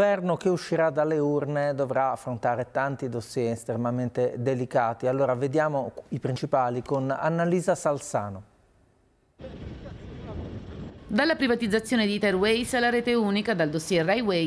Il governo che uscirà dalle urne dovrà affrontare tanti dossier estremamente delicati. Allora vediamo i principali con Annalisa Salsano. Dalla privatizzazione di Iterways alla rete unica, dal dossier Raiway